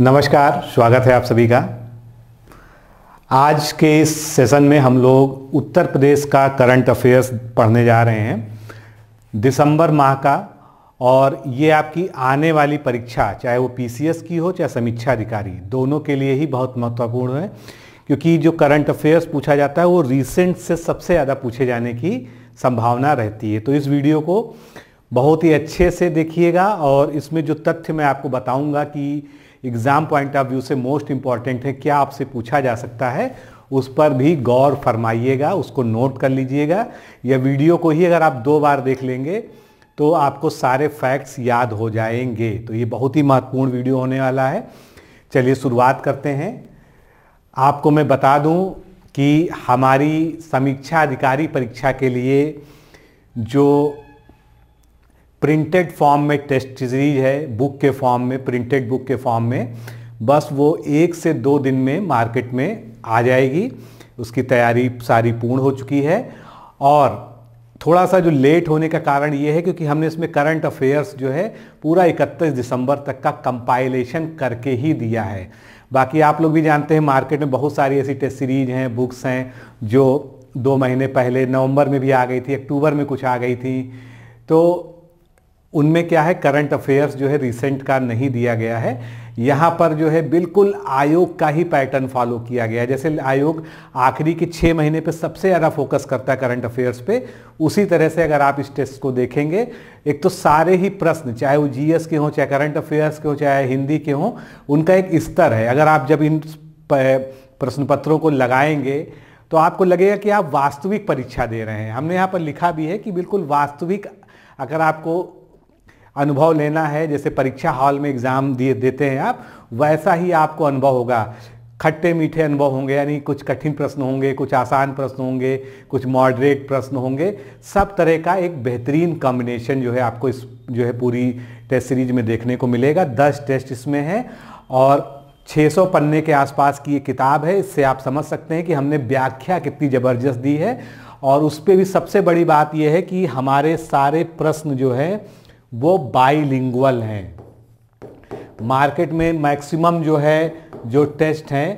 नमस्कार स्वागत है आप सभी का आज के इस सेशन में हम लोग उत्तर प्रदेश का करंट अफेयर्स पढ़ने जा रहे हैं दिसंबर माह का और ये आपकी आने वाली परीक्षा चाहे वो पीसीएस की हो चाहे समीक्षा अधिकारी दोनों के लिए ही बहुत महत्वपूर्ण है क्योंकि जो करंट अफेयर्स पूछा जाता है वो रिसेंट से सबसे ज़्यादा पूछे जाने की संभावना रहती है तो इस वीडियो को बहुत ही अच्छे से देखिएगा और इसमें जो तथ्य मैं आपको बताऊंगा कि एग्ज़ाम पॉइंट ऑफ व्यू से मोस्ट इम्पॉर्टेंट है क्या आपसे पूछा जा सकता है उस पर भी गौर फरमाइएगा उसको नोट कर लीजिएगा या वीडियो को ही अगर आप दो बार देख लेंगे तो आपको सारे फैक्ट्स याद हो जाएंगे तो ये बहुत ही महत्वपूर्ण वीडियो होने वाला है चलिए शुरुआत करते हैं आपको मैं बता दूं कि हमारी समीक्षा अधिकारी परीक्षा के लिए जो प्रिंटेड फॉर्म में टेस्ट सीरीज है बुक के फॉर्म में प्रिंटेड बुक के फॉर्म में बस वो एक से दो दिन में मार्केट में आ जाएगी उसकी तैयारी सारी पूर्ण हो चुकी है और थोड़ा सा जो लेट होने का कारण ये है क्योंकि हमने इसमें करंट अफेयर्स जो है पूरा 31 दिसंबर तक का कंपाइलेशन करके ही दिया है बाकी आप लोग भी जानते हैं मार्केट में बहुत सारी ऐसी टेस्ट सीरीज हैं बुक्स हैं जो दो महीने पहले नवंबर में भी आ गई थी अक्टूबर में कुछ आ गई थी तो उनमें क्या है करंट अफेयर्स जो है रिसेंट का नहीं दिया गया है यहाँ पर जो है बिल्कुल आयोग का ही पैटर्न फॉलो किया गया है जैसे आयोग आखिरी के छः महीने पे सबसे ज़्यादा फोकस करता है करंट अफेयर्स पे उसी तरह से अगर आप इस टेस्ट को देखेंगे एक तो सारे ही प्रश्न चाहे वो जीएस के हों चाहे करंट अफेयर्स के हों चाहे हिंदी के हों उनका एक स्तर है अगर आप जब इन प्रश्न पत्रों को लगाएंगे तो आपको लगेगा कि आप वास्तविक परीक्षा दे रहे हैं हमने यहाँ पर लिखा भी है कि बिल्कुल वास्तविक अगर आपको अनुभव लेना है जैसे परीक्षा हॉल में एग्ज़ाम दिए देते हैं आप वैसा ही आपको अनुभव होगा खट्टे मीठे अनुभव होंगे यानी कुछ कठिन प्रश्न होंगे कुछ आसान प्रश्न होंगे कुछ मॉडरेट प्रश्न होंगे सब तरह का एक बेहतरीन कॉम्बिनेशन जो है आपको इस जो है पूरी टेस्ट सीरीज में देखने को मिलेगा दस टेस्ट इसमें हैं और 600 पन्ने के आसपास की ये किताब है इससे आप समझ सकते हैं कि हमने व्याख्या कितनी ज़बरदस्त दी है और उस पर भी सबसे बड़ी बात यह है कि हमारे सारे प्रश्न जो है वो बाईलिंगुअल हैं मार्केट में मैक्सिमम जो है जो टेस्ट हैं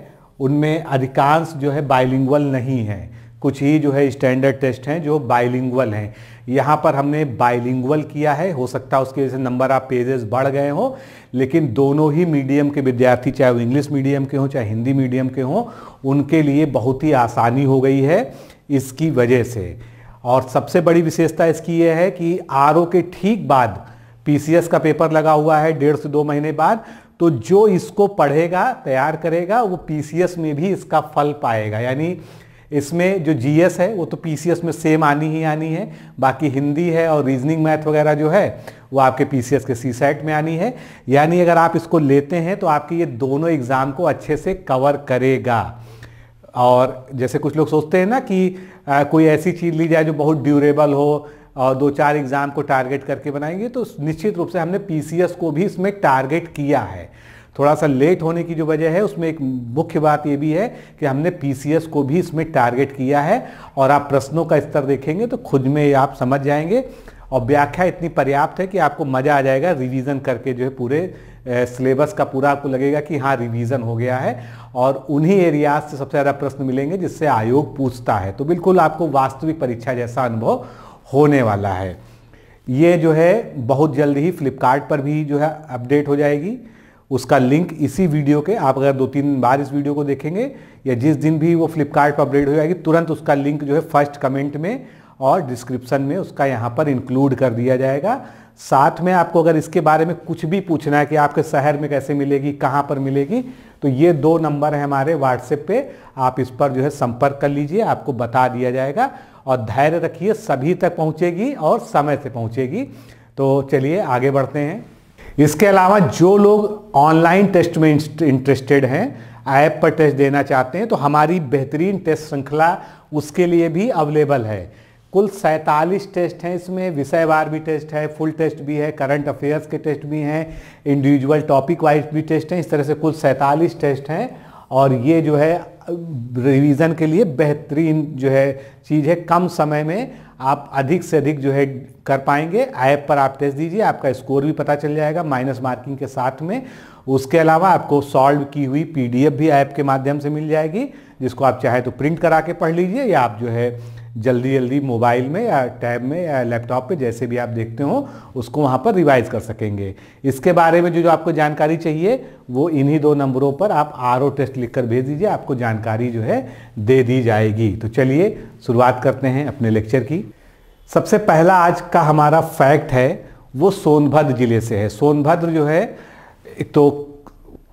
उनमें अधिकांश जो है बाइलिंगुअल नहीं हैं कुछ ही जो है स्टैंडर्ड टेस्ट हैं जो बाइलिंगुअल हैं यहाँ पर हमने बाइलिंगुअल किया है हो सकता है उसकी वजह से नंबर ऑफ पेजेस बढ़ गए हों लेकिन दोनों ही मीडियम के विद्यार्थी चाहे वो इंग्लिश मीडियम के हों चाहे हिंदी मीडियम के हों उनके लिए बहुत ही आसानी हो गई है इसकी वजह से और सबसे बड़ी विशेषता इसकी यह है कि आर के ठीक बाद पी का पेपर लगा हुआ है डेढ़ से दो महीने बाद तो जो इसको पढ़ेगा तैयार करेगा वो पी में भी इसका फल पाएगा यानी इसमें जो जी है वो तो पी में सेम आनी ही आनी है बाकी हिंदी है और रीजनिंग मैथ वगैरह जो है वो आपके पी के सी सेट में आनी है यानी अगर आप इसको लेते हैं तो आपके ये दोनों एग्ज़ाम को अच्छे से कवर करेगा और जैसे कुछ लोग सोचते हैं ना कि आ, कोई ऐसी चीज़ ली जाए जो बहुत ड्यूरेबल हो और दो चार एग्ज़ाम को टारगेट करके बनाएंगे तो निश्चित रूप से हमने पी को भी इसमें टारगेट किया है थोड़ा सा लेट होने की जो वजह है उसमें एक मुख्य बात ये भी है कि हमने पी को भी इसमें टारगेट किया है और आप प्रश्नों का स्तर देखेंगे तो खुद में आप समझ जाएंगे और व्याख्या इतनी पर्याप्त है कि आपको मज़ा आ जाएगा रिवीजन करके जो है पूरे सिलेबस का पूरा आपको लगेगा कि हाँ रिवीजन हो गया है और उन्हीं एरियाज से सबसे ज़्यादा प्रश्न मिलेंगे जिससे आयोग पूछता है तो बिल्कुल आपको वास्तविक परीक्षा जैसा अनुभव होने वाला है ये जो है बहुत जल्द ही फ्लिपकार्ट पर भी जो है अपडेट हो जाएगी उसका लिंक इसी वीडियो के आप अगर दो तीन बार इस वीडियो को देखेंगे या जिस दिन भी वो फ्लिपकार्ट पर अपडेट हो जाएगी तुरंत उसका लिंक जो है फर्स्ट कमेंट में और डिस्क्रिप्शन में उसका यहाँ पर इंक्लूड कर दिया जाएगा साथ में आपको अगर इसके बारे में कुछ भी पूछना है कि आपके शहर में कैसे मिलेगी कहाँ पर मिलेगी तो ये दो नंबर हैं हमारे व्हाट्सएप पे आप इस पर जो है संपर्क कर लीजिए आपको बता दिया जाएगा और धैर्य रखिए सभी तक पहुँचेगी और समय से पहुँचेगी तो चलिए आगे बढ़ते हैं इसके अलावा जो लोग ऑनलाइन टेस्ट में इंटरेस्टेड हैं ऐप पर टेस्ट देना चाहते हैं तो हमारी बेहतरीन टेस्ट श्रृंखला उसके लिए भी अवेलेबल है कुल 47 टेस्ट हैं इसमें विषयवार भी टेस्ट है फुल टेस्ट भी है करंट अफेयर्स के टेस्ट भी हैं इंडिविजुअल टॉपिक वाइज भी टेस्ट हैं इस तरह से कुल 47 टेस्ट हैं और ये जो है रिवीजन के लिए बेहतरीन जो है चीज़ है कम समय में आप अधिक से अधिक जो है कर पाएंगे ऐप पर आप टेस्ट दीजिए आपका स्कोर भी पता चल जाएगा माइनस मार्किंग के साथ में उसके अलावा आपको सॉल्व की हुई पीडीएफ भी ऐप के माध्यम से मिल जाएगी जिसको आप चाहे तो प्रिंट करा के पढ़ लीजिए या आप जो है जल्दी जल्दी मोबाइल में या टैब में या लैपटॉप पे जैसे भी आप देखते हो उसको वहाँ पर रिवाइज कर सकेंगे इसके बारे में जो जो आपको जानकारी चाहिए वो इन्हीं दो नंबरों पर आप आर टेस्ट लिखकर भेज दीजिए आपको जानकारी जो है दे दी जाएगी तो चलिए शुरुआत करते हैं अपने लेक्चर की सबसे पहला आज का हमारा फैक्ट है वो सोनभद्र ज़िले से है सोनभद्र जो है एक तो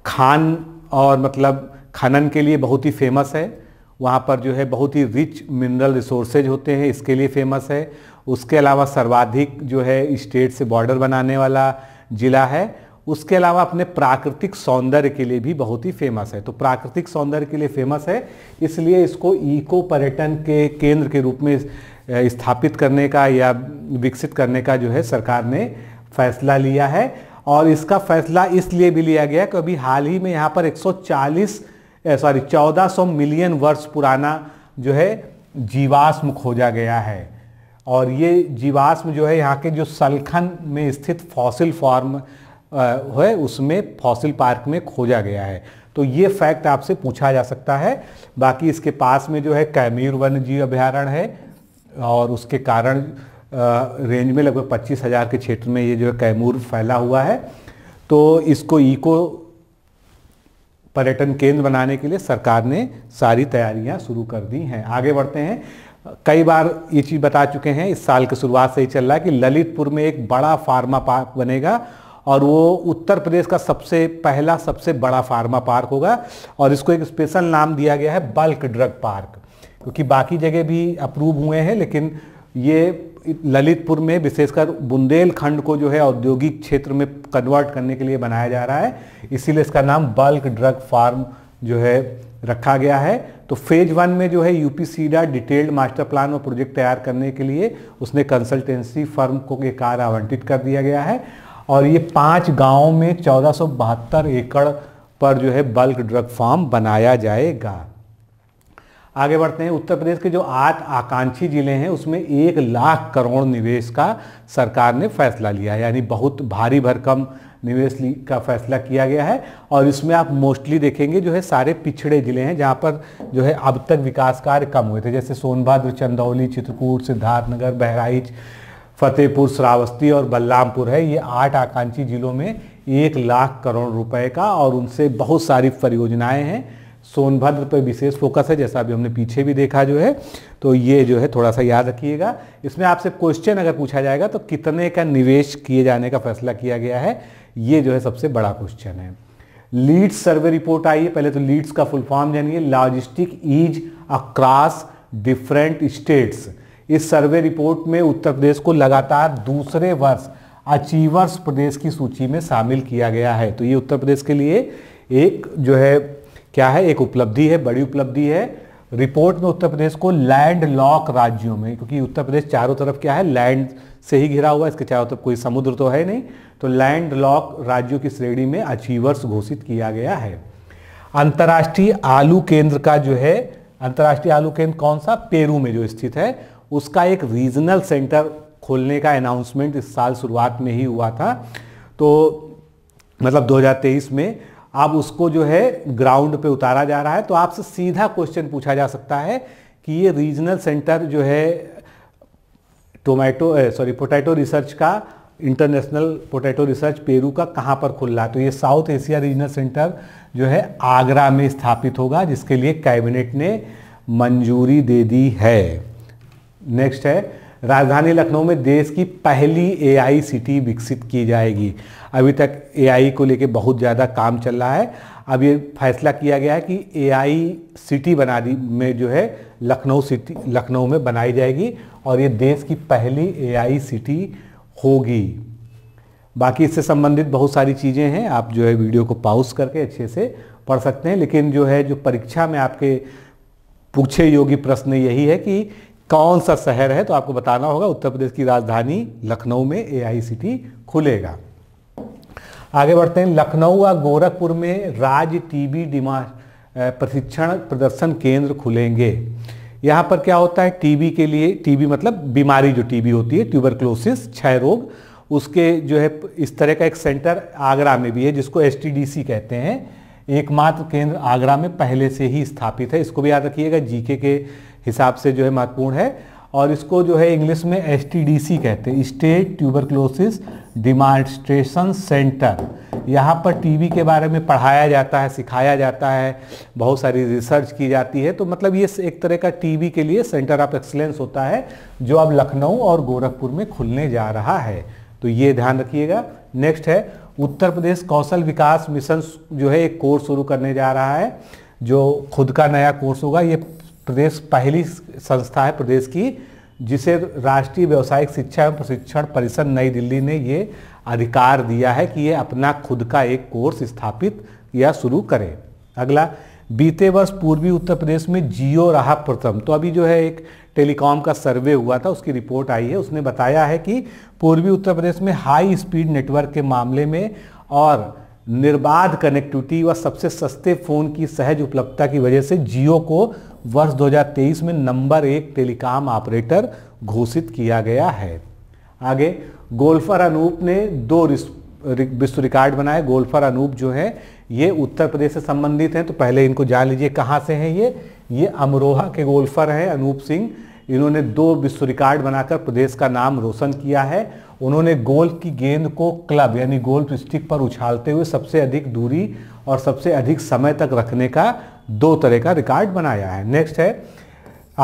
खान और मतलब खनन के लिए बहुत ही फेमस है वहाँ पर जो है बहुत ही रिच मिनरल रिसोर्सेज होते हैं इसके लिए फेमस है उसके अलावा सर्वाधिक जो है स्टेट से बॉर्डर बनाने वाला ज़िला है उसके अलावा अपने प्राकृतिक सौंदर्य के लिए भी बहुत ही फेमस है तो प्राकृतिक सौंदर्य के लिए फेमस है इसलिए इसको इको पर्यटन के केंद्र के रूप में स्थापित करने का या विकसित करने का जो है सरकार ने फैसला लिया है और इसका फैसला इसलिए भी लिया गया अभी हाल ही में यहाँ पर 140 सॉरी 1400 मिलियन वर्ष पुराना जो है जीवाश्म खोजा गया है और ये जीवाश्म जो है यहाँ के जो सलखन में स्थित फॉसिल फॉर्म है उसमें फॉसिल पार्क में खोजा गया है तो ये फैक्ट आपसे पूछा जा सकता है बाकी इसके पास में जो है कैमीर वन्य जीव अभ्यारण्य है और उसके कारण रेंज में लगभग पच्चीस हज़ार के क्षेत्र में ये जो है कैमूर फैला हुआ है तो इसको ईको पर्यटन केंद्र बनाने के लिए सरकार ने सारी तैयारियां शुरू कर दी हैं आगे बढ़ते हैं कई बार ये चीज़ बता चुके हैं इस साल की शुरुआत से ही चल रहा है कि ललितपुर में एक बड़ा फार्मा पार्क बनेगा और वो उत्तर प्रदेश का सबसे पहला सबसे बड़ा फार्मा पार्क होगा और इसको एक स्पेशल नाम दिया गया है बल्क ड्रग पार्क क्योंकि बाकी जगह भी अप्रूव हुए हैं लेकिन ये ललितपुर में विशेषकर बुंदेलखंड को जो है औद्योगिक क्षेत्र में कन्वर्ट करने के लिए बनाया जा रहा है इसीलिए इसका नाम बल्क ड्रग फार्म जो है रखा गया है तो फेज वन में जो है UP SIDA detailed master plan और प्रोजेक्ट तैयार करने के लिए उसने कंसल्टेंसी फर्म को ये कार्य आवंटित कर दिया गया है और ये पांच गांवों में चौदह एकड़ पर जो है बल्क ड्रग फार्म बनाया जाएगा आगे बढ़ते हैं उत्तर प्रदेश के जो आठ आकांक्षी जिले हैं उसमें एक लाख करोड़ निवेश का सरकार ने फैसला लिया है यानी बहुत भारी भरकम निवेश का फैसला किया गया है और इसमें आप मोस्टली देखेंगे जो है सारे पिछड़े जिले हैं जहाँ पर जो है अब तक विकास कार्य कम हुए थे जैसे सोनभद्र चंदौली चित्रकूट सिद्धार्थनगर बहराइच फतेहपुर श्रावस्ती और बलरामपुर है ये आठ आकांक्षी जिलों में एक लाख करोड़ रुपए का और उनसे बहुत सारी परियोजनाएं हैं सोनभद्र पर विशेष फोकस है जैसा अभी हमने पीछे भी देखा जो है तो ये जो है थोड़ा सा याद रखिएगा इसमें आपसे क्वेश्चन अगर पूछा जाएगा तो कितने का निवेश किए जाने का फैसला किया गया है ये जो है सबसे बड़ा क्वेश्चन है लीड्स सर्वे रिपोर्ट आई है पहले तो लीड्स का फुल फॉर्म जानिए logistics ease across different states इस सर्वे रिपोर्ट में उत्तर प्रदेश को लगातार दूसरे वर्ष अचीवर्स प्रदेश की सूची में शामिल किया गया है तो ये उत्तर प्रदेश के लिए एक जो है क्या है एक उपलब्धि है बड़ी उपलब्धि है रिपोर्ट में उत्तर प्रदेश को लैंड लॉक राज्यों में क्योंकि उत्तर प्रदेश चारों तरफ क्या है लैंड से ही घिरा हुआ है इसके चारों तरफ कोई समुद्र तो है नहीं तो लैंड लॉक राज्यों की श्रेणी में अचीवर्स घोषित किया गया है अंतर्राष्ट्रीय आलू केंद्र का जो है अंतर्राष्ट्रीय आलू केंद्र कौन सा पेरू में जो स्थित है उसका एक रीजनल सेंटर खोलने का अनाउंसमेंट इस साल शुरुआत में ही हुआ था तो मतलब 2023 में अब उसको जो है ग्राउंड पे उतारा जा रहा है तो आपसे सीधा क्वेश्चन पूछा जा सकता है कि ये रीजनल सेंटर जो है टोमेटो सॉरी पोटैटो रिसर्च का इंटरनेशनल पोटैटो रिसर्च पेरू का कहाँ पर खुल रहा है तो ये साउथ एशिया रीजनल सेंटर जो है आगरा में स्थापित होगा जिसके लिए कैबिनेट ने मंजूरी दे दी है नेक्स्ट है राजधानी लखनऊ में देश की पहली एआई सिटी विकसित की जाएगी अभी तक एआई को लेकर बहुत ज़्यादा काम चल रहा है अब ये फैसला किया गया है कि एआई सिटी बना दी में जो है लखनऊ सिटी लखनऊ में बनाई जाएगी और ये देश की पहली एआई सिटी होगी बाकी इससे संबंधित बहुत सारी चीज़ें हैं आप जो है वीडियो को पाउस करके अच्छे से पढ़ सकते हैं लेकिन जो है जो परीक्षा में आपके पूछे योग्य प्रश्न यही है कि कौन सा शहर है तो आपको बताना होगा उत्तर प्रदेश की राजधानी लखनऊ में एआईसीटी खुलेगा आगे बढ़ते हैं लखनऊ व गोरखपुर में राज टीबी डिमा प्रशिक्षण प्रदर्शन केंद्र खुलेंगे यहाँ पर क्या होता है टीबी के लिए टीबी मतलब बीमारी जो टीबी होती है ट्यूबरक्लोसिस क्षय रोग उसके जो है इस तरह का एक सेंटर आगरा में भी है जिसको एस कहते हैं एकमात्र केंद्र आगरा में पहले से ही स्थापित है इसको भी याद रखिएगा जीके के हिसाब से जो है महत्वपूर्ण है और इसको जो है इंग्लिश में एस कहते हैं स्टेट ट्यूबरक्लोसिस डिमांस्ट्रेशन सेंटर यहाँ पर टीबी के बारे में पढ़ाया जाता है सिखाया जाता है बहुत सारी रिसर्च की जाती है तो मतलब ये एक तरह का टीबी के लिए सेंटर ऑफ एक्सलेंस होता है जो अब लखनऊ और गोरखपुर में खुलने जा रहा है तो ये ध्यान रखिएगा नेक्स्ट है उत्तर प्रदेश कौशल विकास मिशन जो है एक कोर्स शुरू करने जा रहा है जो खुद का नया कोर्स होगा ये प्रदेश पहली संस्था है प्रदेश की जिसे राष्ट्रीय व्यावसायिक शिक्षा एवं प्रशिक्षण परिषद नई दिल्ली ने ये अधिकार दिया है कि ये अपना खुद का एक कोर्स स्थापित या शुरू करें अगला बीते वर्ष पूर्वी उत्तर प्रदेश में जियो रहा प्रथम तो अभी जो है एक टेलीकॉम का सर्वे हुआ था उसकी रिपोर्ट आई है उसने बताया है कि पूर्वी उत्तर प्रदेश में हाई स्पीड नेटवर्क के मामले में और निर्बाध कनेक्टिविटी व सबसे सस्ते फ़ोन की सहज उपलब्धता की वजह से जियो को वर्ष 2023 में नंबर एक टेलीकॉम ऑपरेटर घोषित किया गया है आगे गोल्फर अनूप ने दो विश्व रिकॉर्ड बनाए गोल्फर अनूप जो है ये उत्तर प्रदेश से संबंधित हैं तो पहले इनको जान लीजिए कहाँ से हैं ये ये अमरोहा के गोल्फर हैं अनूप सिंह इन्होंने दो विश्व रिकॉर्ड बनाकर प्रदेश का नाम रोशन किया है उन्होंने गोल की गेंद को क्लब यानी गोल स्टिक पर उछालते हुए सबसे अधिक दूरी और सबसे अधिक समय तक रखने का दो तरह का रिकॉर्ड बनाया है नेक्स्ट है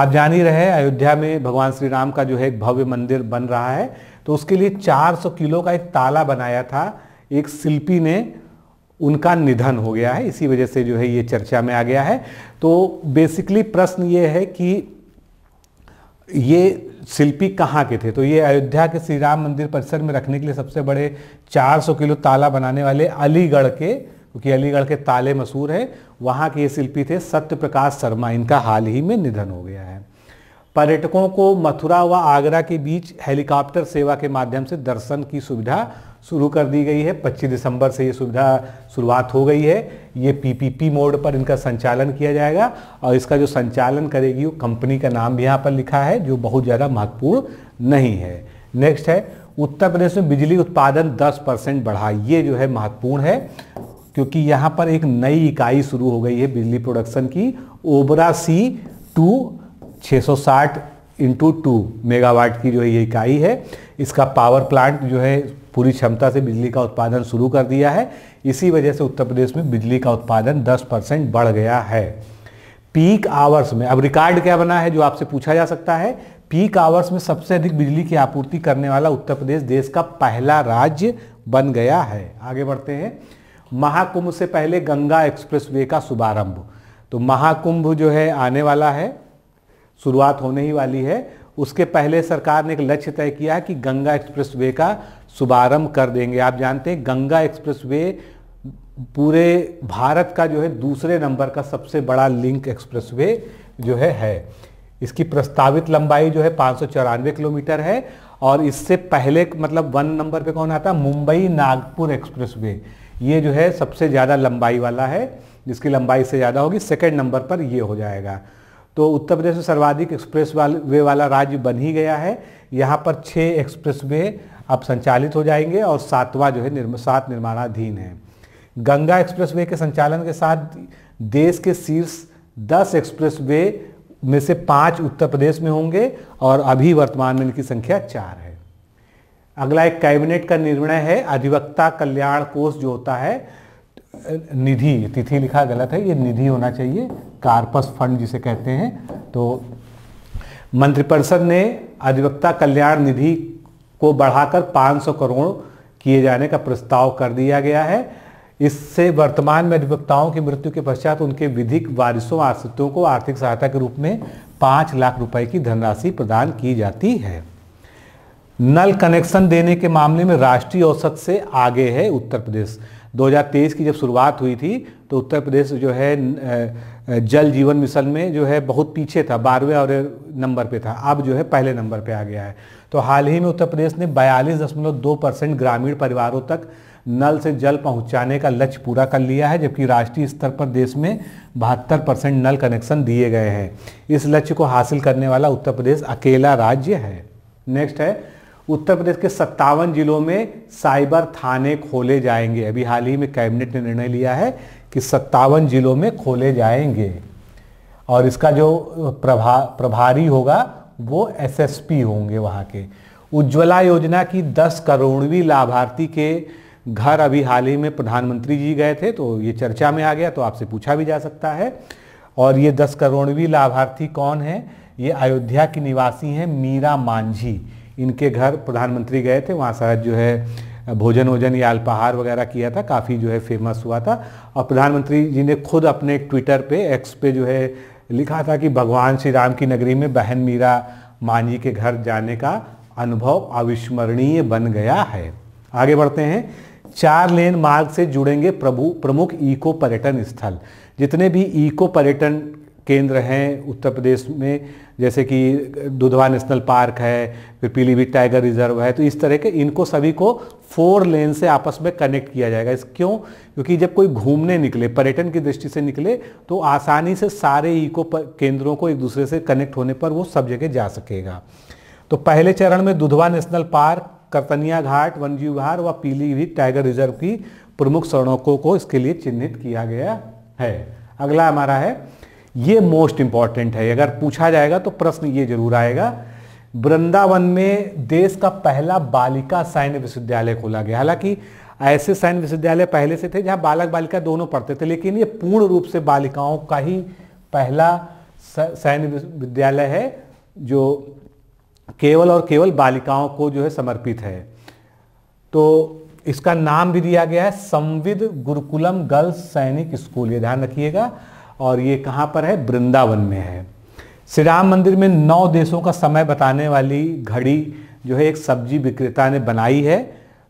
आप जान ही रहे अयोध्या में भगवान श्री राम का जो है एक भव्य मंदिर बन रहा है तो उसके लिए 400 किलो का एक ताला बनाया था एक शिल्पी ने उनका निधन हो गया है इसी वजह से जो है ये चर्चा में आ गया है तो बेसिकली प्रश्न ये है कि ये शिल्पी कहाँ के थे तो ये अयोध्या के श्री राम मंदिर परिसर में रखने के लिए सबसे बड़े 400 किलो ताला बनाने वाले अलीगढ़ के क्योंकि अलीगढ़ के ताले मशहूर हैं वहाँ के ये शिल्पी थे सत्य प्रकाश शर्मा इनका हाल ही में निधन हो गया है पर्यटकों को मथुरा व आगरा के बीच हेलीकॉप्टर सेवा के माध्यम से दर्शन की सुविधा शुरू कर दी गई है 25 दिसंबर से ये सुविधा शुरुआत हो गई है ये पीपीपी मोड पर इनका संचालन किया जाएगा और इसका जो संचालन करेगी वो कंपनी का नाम भी यहाँ पर लिखा है जो बहुत ज़्यादा महत्वपूर्ण नहीं है नेक्स्ट है उत्तर प्रदेश में बिजली उत्पादन 10 परसेंट बढ़ा ये जो है महत्वपूर्ण है क्योंकि यहाँ पर एक नई इकाई शुरू हो गई है बिजली प्रोडक्शन की ओबरा सी टू साठ इंटू टू मेगावाट की जो है ये इकाई है इसका पावर प्लांट जो है पूरी क्षमता से बिजली का उत्पादन शुरू कर दिया है इसी वजह से उत्तर प्रदेश में बिजली का उत्पादन 10 परसेंट बढ़ गया है पीक आवर्स में अब रिकॉर्ड क्या बना है जो आपसे पूछा जा सकता है पीक आवर्स में सबसे अधिक बिजली की आपूर्ति करने वाला उत्तर प्रदेश देश का पहला राज्य बन गया है आगे बढ़ते हैं महाकुंभ से पहले गंगा एक्सप्रेस का शुभारंभ तो महाकुंभ जो है आने वाला है शुरुआत होने ही वाली है उसके पहले सरकार ने एक लक्ष्य तय किया है कि गंगा एक्सप्रेसवे का शुभारंभ कर देंगे आप जानते हैं गंगा एक्सप्रेसवे पूरे भारत का जो है दूसरे नंबर का सबसे बड़ा लिंक एक्सप्रेसवे जो है है इसकी प्रस्तावित लंबाई जो है पाँच किलोमीटर है और इससे पहले मतलब वन नंबर पे कौन आता है मुंबई नागपुर एक्सप्रेसवे ये जो है सबसे ज़्यादा लंबाई वाला है जिसकी लंबाई से ज़्यादा होगी सेकेंड नंबर पर ये हो जाएगा तो उत्तर प्रदेश में सर्वाधिक एक्सप्रेस वाल वे वाला राज्य बन ही गया है यहाँ पर छः एक्सप्रेस वे अब संचालित हो जाएंगे और सातवां जो है निर्म, सात निर्माणाधीन है गंगा एक्सप्रेसवे के संचालन के साथ देश के शीर्ष दस एक्सप्रेसवे में से पांच उत्तर प्रदेश में होंगे और अभी वर्तमान में इनकी संख्या चार है अगला एक कैबिनेट का निर्णय है अधिवक्ता कल्याण कोष जो होता है निधि तिथि लिखा गलत है ये निधि होना चाहिए कार्पस फंड जिसे कहते हैं तो मंत्रिपरिषद ने अधिवक्ता कल्याण निधि को बढ़ाकर 500 करोड़ किए जाने का प्रस्ताव कर दिया गया है इससे वर्तमान में अधिवक्ताओं की मृत्यु के पश्चात उनके विधिक वारिसों आश्रितों को आर्थिक सहायता के रूप में पाँच लाख रुपए की धनराशि प्रदान की जाती है नल कनेक्शन देने के मामले में राष्ट्रीय औसत से आगे है उत्तर प्रदेश 2023 की जब शुरुआत हुई थी तो उत्तर प्रदेश जो है जल जीवन मिशन में जो है बहुत पीछे था बारहवें और नंबर पे था अब जो है पहले नंबर पे आ गया है तो हाल ही में उत्तर प्रदेश ने बयालीस दशमलव दो परसेंट ग्रामीण परिवारों तक नल से जल पहुंचाने का लक्ष्य पूरा कर लिया है जबकि राष्ट्रीय स्तर पर देश में बहत्तर परसेंट नल कनेक्शन दिए गए हैं इस लक्ष्य को हासिल करने वाला उत्तर प्रदेश अकेला राज्य है नेक्स्ट है उत्तर प्रदेश के सत्तावन जिलों में साइबर थाने खोले जाएंगे अभी हाल ही में कैबिनेट ने निर्णय लिया है कि सत्तावन जिलों में खोले जाएंगे और इसका जो प्रभा प्रभारी होगा वो एसएसपी होंगे वहाँ के उज्ज्वला योजना की 10 करोड़वीं लाभार्थी के घर अभी हाल ही में प्रधानमंत्री जी गए थे तो ये चर्चा में आ गया तो आपसे पूछा भी जा सकता है और ये दस करोड़वीं लाभार्थी कौन है ये अयोध्या की निवासी हैं मीरा मांझी इनके घर प्रधानमंत्री गए थे वहाँ शायद जो है भोजन वोजन या अल्पाहार वगैरह किया था काफ़ी जो है फेमस हुआ था और प्रधानमंत्री जी ने खुद अपने ट्विटर पे एक्स पे जो है लिखा था कि भगवान श्री राम की नगरी में बहन मीरा मांझी के घर जाने का अनुभव अविस्मरणीय बन गया है आगे बढ़ते हैं चार लेन मार्ग से जुड़ेंगे प्रभु प्रमुख ईको पर्यटन स्थल जितने भी ईको पर्यटन केंद्र हैं उत्तर प्रदेश में जैसे कि दुधवा नेशनल पार्क है फिर पीलीभीत टाइगर रिजर्व है तो इस तरह के इनको सभी को फोर लेन से आपस में कनेक्ट किया जाएगा इस क्यों क्योंकि जब कोई घूमने निकले पर्यटन की दृष्टि से निकले तो आसानी से सारे इको केंद्रों को एक दूसरे से कनेक्ट होने पर वो सब जगह जा सकेगा तो पहले चरण में Dudhwa national park Katarniaghat वनजीव विहार व पीलीभीत टाइगर रिजर्व की प्रमुख सड़कों को इसके लिए चिन्हित किया गया है अगला हमारा है ये मोस्ट इंपॉर्टेंट है अगर पूछा जाएगा तो प्रश्न ये जरूर आएगा वृंदावन में देश का पहला बालिका सैन्य विश्वविद्यालय खोला गया हालांकि ऐसे सैन्य विश्वविद्यालय पहले से थे जहां बालक बालिका दोनों पढ़ते थे लेकिन ये पूर्ण रूप से बालिकाओं का ही पहला सैन्य विद्यालय है जो केवल और केवल बालिकाओं को जो है समर्पित है तो इसका नाम भी दिया गया है संविद गुरुकुलम गर्ल्स सैनिक स्कूल ये ध्यान रखिएगा और ये कहाँ पर है वृंदावन में है श्री राम मंदिर में नौ देशों का समय बताने वाली घड़ी जो है एक सब्जी विक्रेता ने बनाई है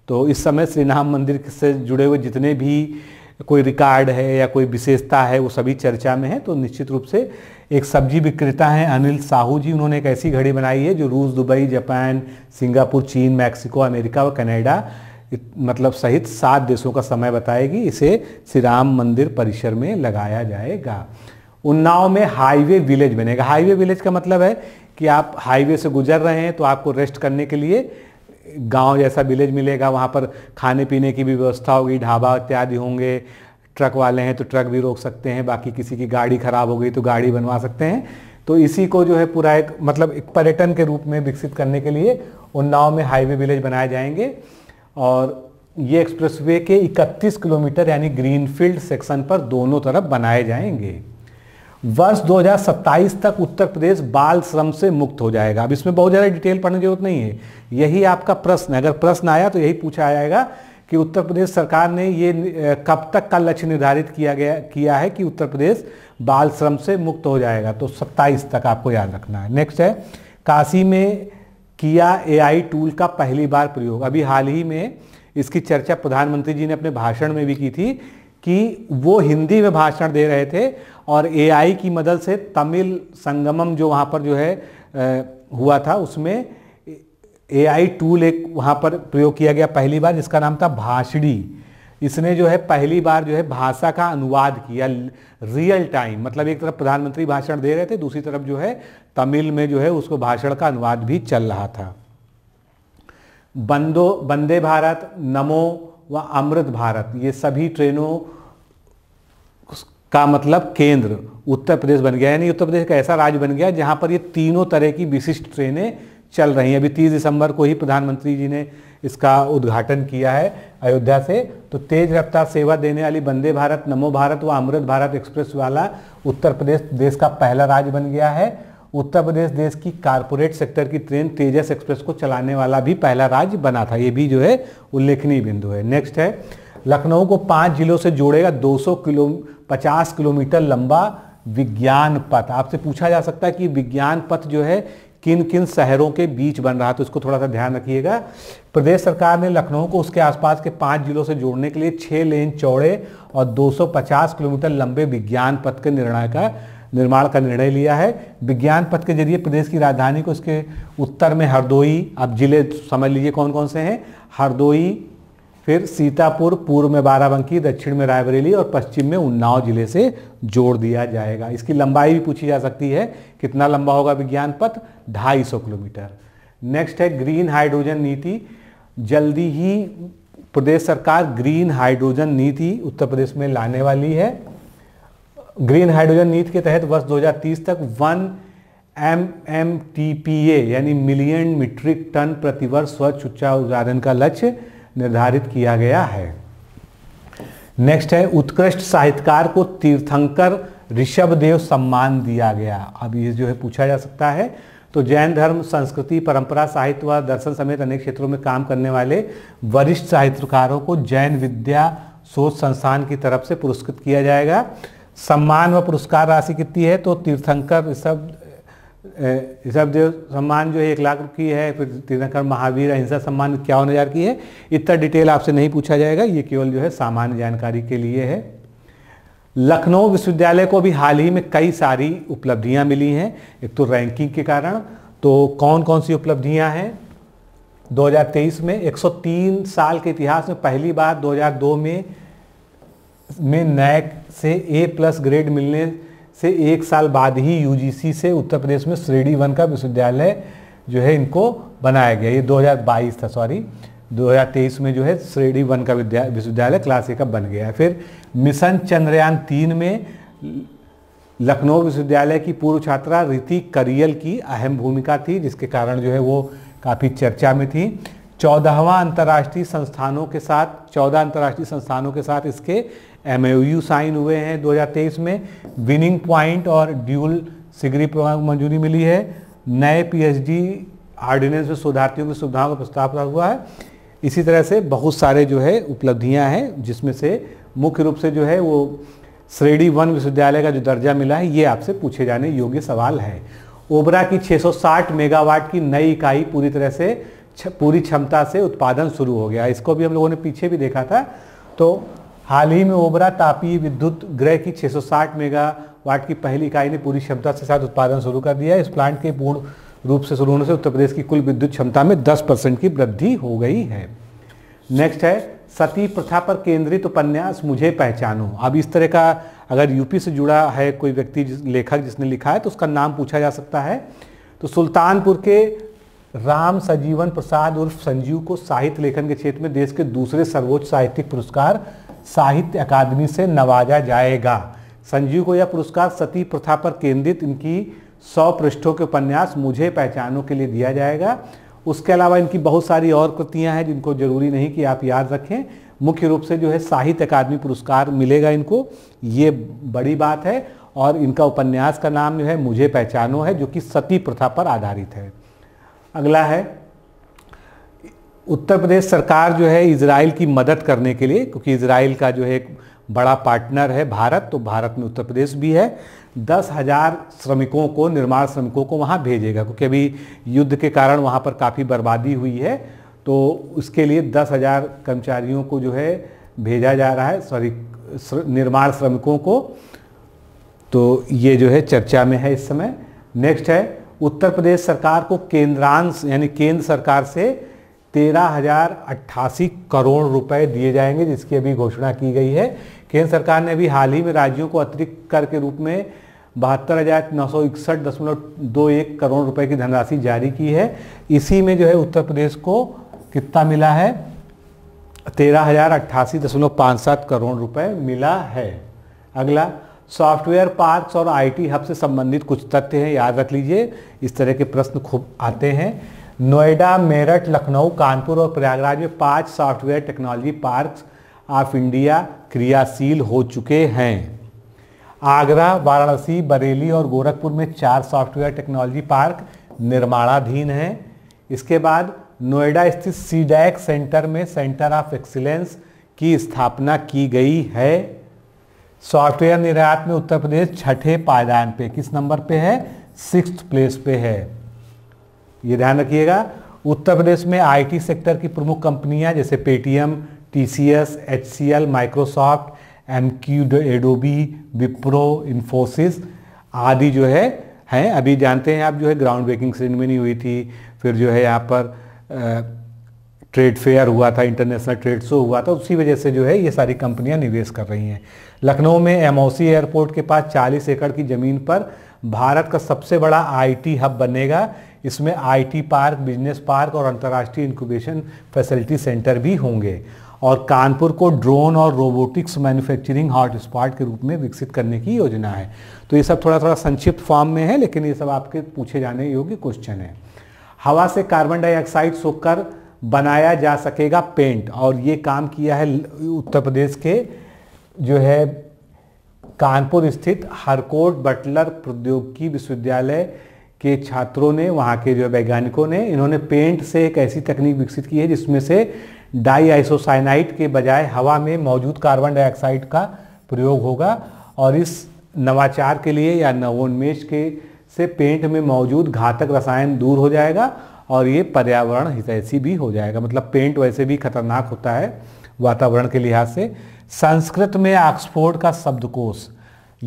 तो इस समय श्री राम मंदिर से जुड़े हुए जितने भी कोई रिकॉर्ड है या कोई विशेषता है वो सभी चर्चा में है तो निश्चित रूप से एक सब्जी विक्रेता हैं अनिल साहू जी उन्होंने एक ऐसी घड़ी बनाई है जो रूस दुबई जापान सिंगापुर चीन मैक्सिको अमेरिका और कनाडा मतलब सहित सात देशों का समय बताएगी इसे श्री राम मंदिर परिसर में लगाया जाएगा उन्नाव में हाईवे विलेज बनेगा हाईवे विलेज का मतलब है कि आप हाईवे से गुजर रहे हैं तो आपको रेस्ट करने के लिए गांव जैसा विलेज मिलेगा वहाँ पर खाने पीने की भी व्यवस्था होगी ढाबा इत्यादि होंगे ट्रक वाले हैं तो ट्रक भी रोक सकते हैं बाकी किसी की गाड़ी खराब हो गई तो गाड़ी बनवा सकते हैं तो इसी को जो है पूरा एक मतलब एक पर्यटन के रूप में विकसित करने के लिए उन्नाव में हाईवे विलेज बनाए जाएंगे और ये एक्सप्रेसवे के 31 किलोमीटर यानी ग्रीनफील्ड सेक्शन पर दोनों तरफ बनाए जाएंगे वर्ष 2027 तक उत्तर प्रदेश बाल श्रम से मुक्त हो जाएगा अब इसमें बहुत ज़्यादा डिटेल पढ़ने की जरूरत नहीं है यही आपका प्रश्न है अगर प्रश्न आया तो यही पूछा जाएगा कि उत्तर प्रदेश सरकार ने ये कब तक का लक्ष्य निर्धारित किया गया किया है कि उत्तर प्रदेश बाल श्रम से मुक्त हो जाएगा तो 27 तक आपको याद रखना है नेक्स्ट है काशी में किया एआई टूल का पहली बार प्रयोग अभी हाल ही में इसकी चर्चा प्रधानमंत्री जी ने अपने भाषण में भी की थी कि वो हिंदी में भाषण दे रहे थे और एआई की मदद से तमिल संगमम जो वहाँ पर जो है हुआ था उसमें एआई टूल एक वहाँ पर प्रयोग किया गया पहली बार जिसका नाम था भाषणी इसने जो है पहली बार जो है भाषा का अनुवाद किया रियल टाइम मतलब एक तरफ प्रधानमंत्री भाषण दे रहे थे दूसरी तरफ जो है तमिल में जो है उसको भाषण का अनुवाद भी चल रहा था बंदो वंदे भारत नमो व अमृत भारत ये सभी ट्रेनों का मतलब केंद्र उत्तर प्रदेश बन गया यानी उत्तर प्रदेश का ऐसा राज्य बन गया जहां पर ये तीनों तरह की विशिष्ट ट्रेनें चल रही हैं अभी तीस दिसंबर को ही प्रधानमंत्री जी ने इसका उद्घाटन किया है अयोध्या से तो तेज रफ्तार सेवा देने वाली वंदे भारत नमो भारत व अमृत भारत एक्सप्रेस वाला उत्तर प्रदेश देश का पहला राज्य बन गया है उत्तर प्रदेश देश की कारपोरेट सेक्टर की ट्रेन तेजस एक्सप्रेस को चलाने वाला भी पहला राज्य बना था ये भी जो है उल्लेखनीय बिंदु है नेक्स्ट है लखनऊ को पाँच जिलों से जोड़ेगा 200 किलो 50 किलोमीटर लंबा विज्ञान पथ आपसे पूछा जा सकता है कि विज्ञान पथ जो है किन किन शहरों के बीच बन रहा है तो इसको थोड़ा सा ध्यान रखिएगा प्रदेश सरकार ने लखनऊ को उसके आसपास के पाँच जिलों से जोड़ने के लिए छः लेन चौड़े और 250 किलोमीटर लंबे विज्ञान पथ के निर्णय का निर्माण का निर्णय लिया है विज्ञान पथ के जरिए प्रदेश की राजधानी को इसके उत्तर में हरदोई अब जिले समझ लीजिए कौन कौन से हैं हरदोई फिर सीतापुर पूर्व में बाराबंकी दक्षिण में रायबरेली और पश्चिम में उन्नाव जिले से जोड़ दिया जाएगा इसकी लंबाई भी पूछी जा सकती है कितना लंबा होगा विज्ञान पथ सौ किलोमीटर नेक्स्ट है ग्रीन हाइड्रोजन नीति जल्दी ही प्रदेश सरकार ग्रीन हाइड्रोजन नीति उत्तर प्रदेश में लाने वाली है ग्रीन हाइड्रोजन नीति के तहत वर्ष 2030 तक one M M T P A यानी मिलियन मीट्रिक टन प्रतिवर्ष स्वच्छ उच्चा उत्पादन का लक्ष्य निर्धारित किया गया है नेक्स्ट है उत्कृष्ट साहित्यकार को तीर्थंकर ऋषभदेव सम्मान दिया गया अब ये जो है पूछा जा सकता है तो जैन धर्म संस्कृति परंपरा साहित्य व दर्शन समेत अनेक क्षेत्रों में काम करने वाले वरिष्ठ साहित्यकारों को जैन विद्या शोध संस्थान की तरफ से पुरस्कृत किया जाएगा सम्मान व पुरस्कार राशि कितनी है तो तीर्थंकर ऋषभ सब जो सम्मान जो है एक लाख की है फिर तीर्थंकर महावीर अहिंसा सम्मान इक्यावन हज़ार की है इतना डिटेल आपसे नहीं पूछा जाएगा ये केवल जो है सामान्य जानकारी के लिए है लखनऊ विश्वविद्यालय को भी हाल ही में कई सारी उपलब्धियां मिली हैं एक तो रैंकिंग के कारण तो कौन कौन सी उपलब्धियां हैं 2023 में 103 साल के इतिहास में पहली बार 2002 में में नैक से ए प्लस ग्रेड मिलने से एक साल बाद ही यू से उत्तर प्रदेश में श्रेणी वन का विश्वविद्यालय जो है इनको बनाया गया ये 2022 था सॉरी 2023 में जो है श्रेणी वन का विश्वविद्यालय क्लास ए का बन गया है फिर मिशन चंद्रयान तीन में लखनऊ विश्वविद्यालय की पूर्व छात्रा रीति करियल की अहम भूमिका थी जिसके कारण जो है वो काफ़ी चर्चा में थी चौदहवा अंतर्राष्ट्रीय संस्थानों के साथ चौदह अंतर्राष्ट्रीय संस्थानों के साथ इसके एम साइन हुए हैं 2023 में विनिंग पॉइंट और ड्यूल सिगरी प्रोग्राम को मंजूरी मिली है नए पीएचडी ऑर्डिनेंस में शोधार्थियों की सुविधाओं का प्रस्ताव हुआ है इसी तरह से बहुत सारे जो है उपलब्धियां हैं जिसमें से मुख्य रूप से जो है वो श्रेणी वन विश्वविद्यालय का जो दर्जा मिला है ये आपसे पूछे जाने योग्य सवाल है ओबरा की 660 मेगावाट की नई इकाई पूरी तरह से पूरी क्षमता से उत्पादन शुरू हो गया इसको भी हम लोगों ने पीछे भी देखा था तो हाल ही में ओबरा तापी विद्युत गृह की 660 मेगावाट की पहली इकाई ने पूरी क्षमता के साथ उत्पादन शुरू कर दिया है इस प्लांट के पूर्ण रूप से शुरू होने से उत्तर प्रदेश की कुल विद्युत क्षमता में 10 परसेंट की वृद्धि हो गई है नेक्स्ट है सती प्रथा पर केंद्रित उपन्यास मुझे पहचानो अब इस तरह का अगर यूपी से जुड़ा है कोई व्यक्ति जिस, लेखक जिसने लिखा है तो उसका नाम पूछा जा सकता है तो सुल्तानपुर के राम सजीवन प्रसाद उर्फ संजीव को साहित्य लेखन के क्षेत्र में देश के दूसरे सर्वोच्च साहित्यिक पुरस्कार साहित्य अकादमी से नवाजा जाएगा संजीव को यह पुरस्कार सती प्रथा पर केंद्रित इनकी सौ पृष्ठों के उपन्यास मुझे पहचानों के लिए दिया जाएगा उसके अलावा इनकी बहुत सारी और कृतियां हैं जिनको जरूरी नहीं कि आप याद रखें मुख्य रूप से जो है साहित्य अकादमी पुरस्कार मिलेगा इनको ये बड़ी बात है और इनका उपन्यास का नाम जो है मुझे पहचानो है जो कि सती प्रथा पर आधारित है अगला है उत्तर प्रदेश सरकार जो है इसराइल की मदद करने के लिए क्योंकि इसराइल का जो है एक बड़ा पार्टनर है भारत तो भारत में उत्तर प्रदेश भी है दस हज़ार श्रमिकों को निर्माण श्रमिकों को वहाँ भेजेगा क्योंकि अभी युद्ध के कारण वहाँ पर काफ़ी बर्बादी हुई है तो उसके लिए दस हज़ार कर्मचारियों को जो है भेजा जा रहा है सॉरी निर्माण श्रमिकों को तो ये जो है चर्चा में है इस समय नेक्स्ट है उत्तर प्रदेश सरकार को केंद्रांश यानी केंद्र सरकार से तेरह हजार करोड़ रुपए दिए जाएंगे जिसकी अभी घोषणा की गई है केंद्र सरकार ने अभी हाल ही में राज्यों को अतिरिक्त कर के रूप में बहत्तर हजार नौ सौ इकसठ दशमलव दो एक करोड़ रुपए की धनराशि जारी की है इसी में जो है उत्तर प्रदेश को कितना मिला है तेरह हजार अट्ठासी दशमलव पाँच सात करोड़ रुपए मिला है अगला सॉफ्टवेयर पार्क्स और आईटी हब से संबंधित कुछ तथ्य हैं याद रख लीजिए इस तरह के प्रश्न खूब आते हैं नोएडा मेरठ लखनऊ कानपुर और प्रयागराज में पांच software technology parks of India क्रियाशील हो चुके हैं आगरा वाराणसी बरेली और गोरखपुर में चार सॉफ्टवेयर टेक्नोलॉजी पार्क निर्माणाधीन हैं इसके बाद नोएडा स्थित सीडैक सेंटर में सेंटर ऑफ एक्सीलेंस की स्थापना की गई है सॉफ्टवेयर निर्यात में उत्तर प्रदेश छठे पायदान पे किस नंबर पे है सिक्स प्लेस पे है ये ध्यान रखिएगा उत्तर प्रदेश में आईटी सेक्टर की प्रमुख कंपनियां जैसे Paytm TCS HCL Microsoft MQ Adobe Wipro Infosys आदि जो है हैं अभी जानते हैं आप जो है ग्राउंड ब्रेकिंग सेरेमनी हुई थी फिर जो है यहाँ पर ट्रेड फेयर हुआ था इंटरनेशनल ट्रेड शो हुआ था उसी वजह से जो है ये सारी कंपनियां निवेश कर रही हैं लखनऊ में एमओसी एयरपोर्ट के पास 40 एकड़ की ज़मीन पर भारत का सबसे बड़ा आईटी हब बनेगा इसमें आईटी पार्क बिजनेस पार्क और अंतर्राष्ट्रीय इंक्यूबेशन फैसिलिटी सेंटर भी होंगे और कानपुर को ड्रोन और रोबोटिक्स मैन्युफैक्चरिंग हॉटस्पॉट के रूप में विकसित करने की योजना है तो ये सब थोड़ा थोड़ा संक्षिप्त फॉर्म में है लेकिन ये सब आपके पूछे जाने योग्य क्वेश्चन है हवा से कार्बन डाइऑक्साइड सोखकर बनाया जा सकेगा पेंट और ये काम किया है उत्तर प्रदेश के जो है कानपुर स्थित हरकोट बटलर प्रौद्योगिकी विश्वविद्यालय के छात्रों ने वहाँ के जो वैज्ञानिकों ने इन्होंने पेंट से एक ऐसी तकनीक विकसित की है जिसमें से डाई आइसोसाइनाइट के बजाय हवा में मौजूद कार्बन डाइऑक्साइड का प्रयोग होगा और इस नवाचार के लिए या नवोन्मेष के से पेंट में मौजूद घातक रसायन दूर हो जाएगा और ये पर्यावरण हितैषी भी हो जाएगा मतलब पेंट वैसे भी खतरनाक होता है वातावरण के लिहाज से संस्कृत में ऑक्सफोर्ड का शब्दकोश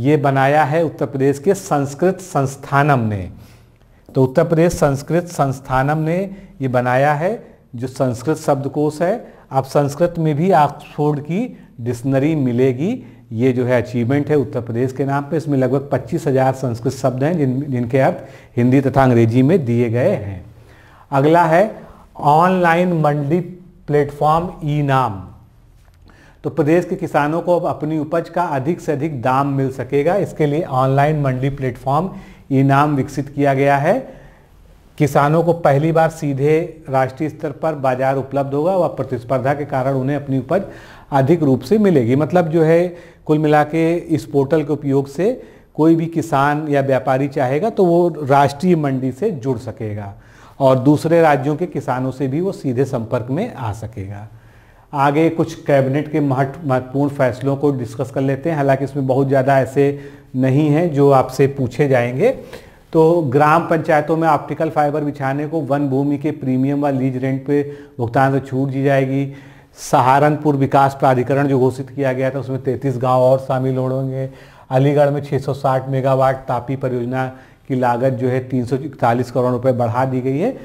ये बनाया है उत्तर प्रदेश के संस्कृत संस्थानम ने तो उत्तर प्रदेश संस्कृत संस्थानम ने ये बनाया है जो संस्कृत शब्दकोश है आप संस्कृत में भी ऑक्सफोर्ड की डिक्शनरी मिलेगी ये जो है अचीवमेंट है उत्तर प्रदेश के नाम पे इसमें लगभग पच्चीस हजार संस्कृत शब्द हैं जिन जिनके अर्थ हिंदी तथा अंग्रेजी में दिए गए हैं अगला है ऑनलाइन मंडी प्लेटफॉर्म ई नाम तो प्रदेश के किसानों को अब अपनी उपज का अधिक से अधिक दाम मिल सकेगा इसके लिए ऑनलाइन मंडी प्लेटफॉर्म ये नाम विकसित किया गया है किसानों को पहली बार सीधे राष्ट्रीय स्तर पर बाजार उपलब्ध होगा व प्रतिस्पर्धा के कारण उन्हें अपनी उपज अधिक रूप से मिलेगी मतलब जो है कुल मिला के इस पोर्टल के उपयोग से कोई भी किसान या व्यापारी चाहेगा तो वो राष्ट्रीय मंडी से जुड़ सकेगा और दूसरे राज्यों के किसानों से भी वो सीधे संपर्क में आ सकेगा आगे कुछ कैबिनेट के महत्वपूर्ण फैसलों को डिस्कस कर लेते हैं हालांकि इसमें बहुत ज़्यादा ऐसे नहीं हैं जो आपसे पूछे जाएंगे तो ग्राम पंचायतों में ऑप्टिकल फाइबर बिछाने को वन भूमि के प्रीमियम व लीज रेंट पे भुगतान से तो छूट दी जाएगी सहारनपुर विकास प्राधिकरण जो घोषित किया गया था उसमें 33 गांव और शामिल होंगे अलीगढ़ में 660 मेगावाट तापी परियोजना की लागत जो है 341 करोड़ रुपए बढ़ा दी गई है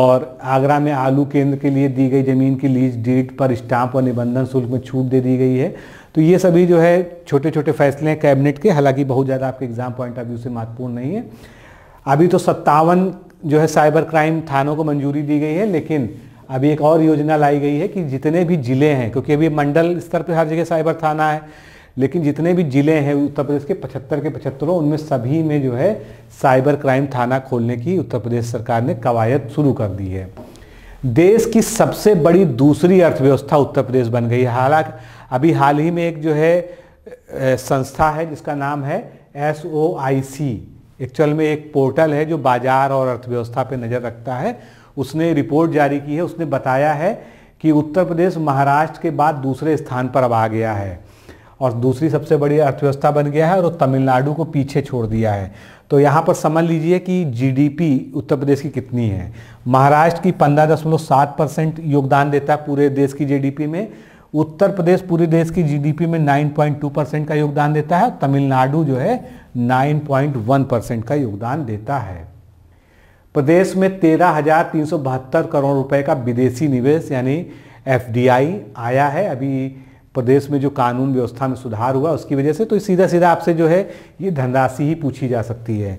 और आगरा में आलू केंद्र के लिए दी गई ज़मीन की लीज डीड पर स्टाम्प और निबंधन शुल्क में छूट दे दी गई है तो ये सभी जो है छोटे छोटे फैसले हैं कैबिनेट के हालांकि बहुत ज़्यादा आपके एग्ज़ाम पॉइंट ऑफ व्यू से महत्वपूर्ण नहीं है अभी तो सत्तावन जो है साइबर क्राइम थानों को मंजूरी दी गई है लेकिन अभी एक और योजना लाई गई है कि जितने भी ज़िले हैं क्योंकि अभी मंडल स्तर पर हर जगह साइबर थाना है लेकिन जितने भी ज़िले हैं उत्तर प्रदेश के पचहत्तर के पचहत्तरों उनमें सभी में जो है साइबर क्राइम थाना खोलने की उत्तर प्रदेश सरकार ने कवायद शुरू कर दी है देश की सबसे बड़ी दूसरी अर्थव्यवस्था उत्तर प्रदेश बन गई है हालांकि अभी हाल ही में एक जो है संस्था है जिसका नाम है एस ओ आई सी एक्चुअल में एक पोर्टल है जो बाजार और अर्थव्यवस्था पर नज़र रखता है उसने रिपोर्ट जारी की है उसने बताया है कि उत्तर प्रदेश महाराष्ट्र के बाद दूसरे स्थान पर अब आ गया है और दूसरी सबसे बड़ी अर्थव्यवस्था बन गया है और तमिलनाडु को पीछे छोड़ दिया है तो यहाँ पर समझ लीजिए कि जीडीपी उत्तर प्रदेश की कितनी है महाराष्ट्र की पंद्रह दशमलव सात परसेंट योगदान देता है पूरे देश की जीडीपी में उत्तर प्रदेश पूरे देश की जीडीपी में 9.2 परसेंट का योगदान देता है तमिलनाडु जो है 9.1 परसेंट का योगदान देता है प्रदेश में तेरह करोड़ रुपए का विदेशी निवेश यानी एफडीआई आया है अभी प्रदेश में जो कानून व्यवस्था में सुधार हुआ उसकी वजह से तो सीधा सीधा आपसे जो है ये धनराशि ही पूछी जा सकती है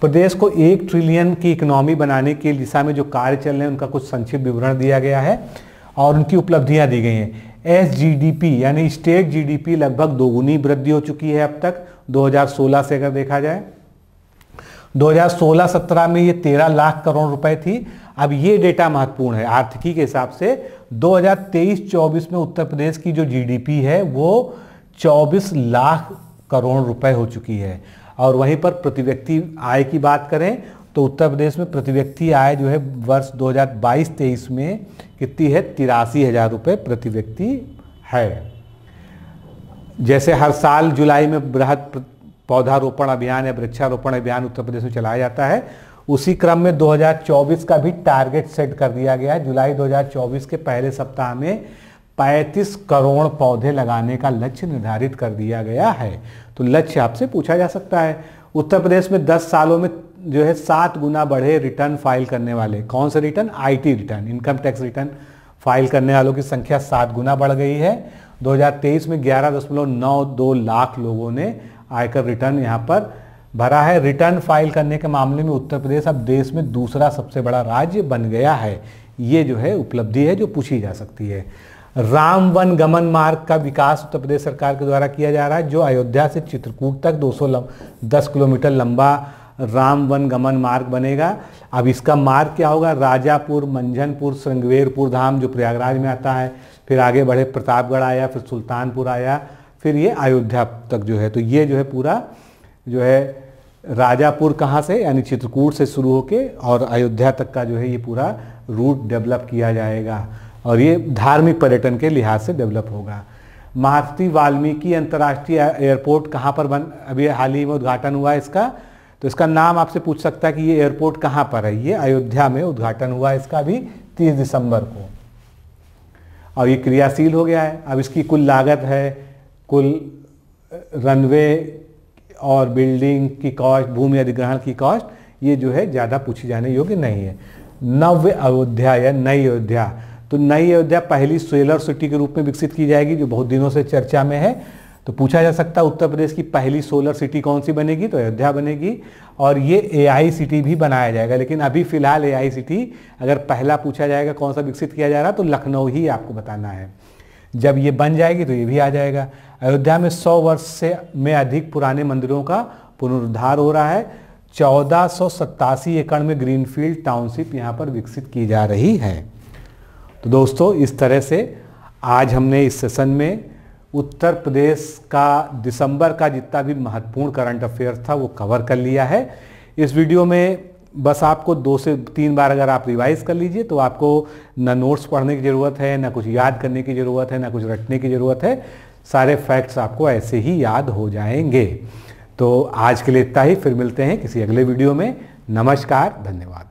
प्रदेश को एक ट्रिलियन की इकोनॉमी बनाने की दिशा में जो कार्य चल रहे हैं उनका कुछ संक्षिप्त विवरण दिया गया है और उनकी उपलब्धियां दी गई हैं एस यानी स्टेट जीडीपी लगभग दोगुनी वृद्धि हो चुकी है अब तक 2016 से अगर देखा जाए 2016-17 में ये 13 लाख करोड़ रुपए थी अब ये डेटा महत्वपूर्ण है आर्थिकी के हिसाब से 2023-24 में उत्तर प्रदेश की जो जीडीपी है वो 24 लाख करोड़ रुपए हो चुकी है और वहीं पर प्रति व्यक्ति आय की बात करें तो उत्तर प्रदेश में प्रति व्यक्ति आय जो है वर्ष 2022-23 में कितनी है तिरासी हज़ार रुपये प्रति व्यक्ति है जैसे हर साल जुलाई में बृहद पौधारोपण अभियान या वृक्षारोपण अभियान उत्तर प्रदेश में चलाया जाता है उसी क्रम में 2024 का भी टारगेट सेट कर दिया गया है जुलाई 2024 के पहले सप्ताह में 35 करोड़ पौधे लगाने का लक्ष्य निर्धारित कर दिया गया है तो लक्ष्य आपसे पूछा जा सकता है उत्तर प्रदेश में 10 सालों में जो है सात गुना बढ़े रिटर्न फाइल करने वाले कौन से return I return income tax return file करने वालों की संख्या सात गुना बढ़ गई है 2023 में 11.92 लाख लोगों ने आयकर रिटर्न यहाँ पर भरा है रिटर्न फाइल करने के मामले में उत्तर प्रदेश अब देश में दूसरा सबसे बड़ा राज्य बन गया है ये जो है उपलब्धि है जो पूछी जा सकती है राम वन गमन मार्ग का विकास उत्तर प्रदेश सरकार के द्वारा किया जा रहा है जो अयोध्या से चित्रकूट तक दो सौ किलोमीटर लंबा राम वन गमन मार्ग बनेगा अब इसका मार्ग क्या होगा राजापुर मंझनपुर श्रृंगवेरपुर धाम जो प्रयागराज में आता है फिर आगे बढ़े प्रतापगढ़ आया फिर सुल्तानपुर आया फिर ये अयोध्या तक जो है तो ये जो है पूरा जो है राजापुर कहाँ से यानी चित्रकूट से शुरू होके और अयोध्या तक का जो है ये पूरा रूट डेवलप किया जाएगा और ये धार्मिक पर्यटन के लिहाज से डेवलप होगा महर्षि वाल्मीकि अंतर्राष्ट्रीय एयरपोर्ट कहाँ पर बन अभी हाल ही में उद्घाटन हुआ है इसका तो इसका नाम आपसे पूछ सकता है कि ये एयरपोर्ट कहाँ पर है ये अयोध्या में उद्घाटन हुआ है इसका भी तीस दिसंबर को और ये क्रियाशील हो गया है अब इसकी कुल लागत है कुल रनवे और बिल्डिंग की कॉस्ट भूमि अधिग्रहण की कॉस्ट ये जो है ज़्यादा पूछी जाने योग्य नहीं है नव अयोध्या या नई अयोध्या तो नई अयोध्या पहली सोलर सिटी के रूप में विकसित की जाएगी जो बहुत दिनों से चर्चा में है तो पूछा जा सकता है उत्तर प्रदेश की पहली सोलर सिटी कौन सी बनेगी तो अयोध्या बनेगी और ये ए सिटी भी बनाया जाएगा लेकिन अभी फिलहाल ए सिटी अगर पहला पूछा जाएगा कौन सा विकसित किया जा रहा है तो लखनऊ ही आपको बताना है जब ये बन जाएगी तो ये भी आ जाएगा अयोध्या में 100 वर्ष से में अधिक पुराने मंदिरों का पुनरुद्धार हो रहा है चौदह एकड़ में ग्रीनफील्ड टाउनशिप यहाँ पर विकसित की जा रही है तो दोस्तों इस तरह से आज हमने इस सेशन में उत्तर प्रदेश का दिसंबर का जितना भी महत्वपूर्ण करंट अफेयर था वो कवर कर लिया है इस वीडियो में बस आपको दो से तीन बार अगर आप रिवाइज कर लीजिए तो आपको ना नोट्स पढ़ने की ज़रूरत है ना कुछ याद करने की ज़रूरत है ना कुछ रटने की ज़रूरत है सारे फैक्ट्स आपको ऐसे ही याद हो जाएंगे तो आज के लिए इतना ही फिर मिलते हैं किसी अगले वीडियो में नमस्कार धन्यवाद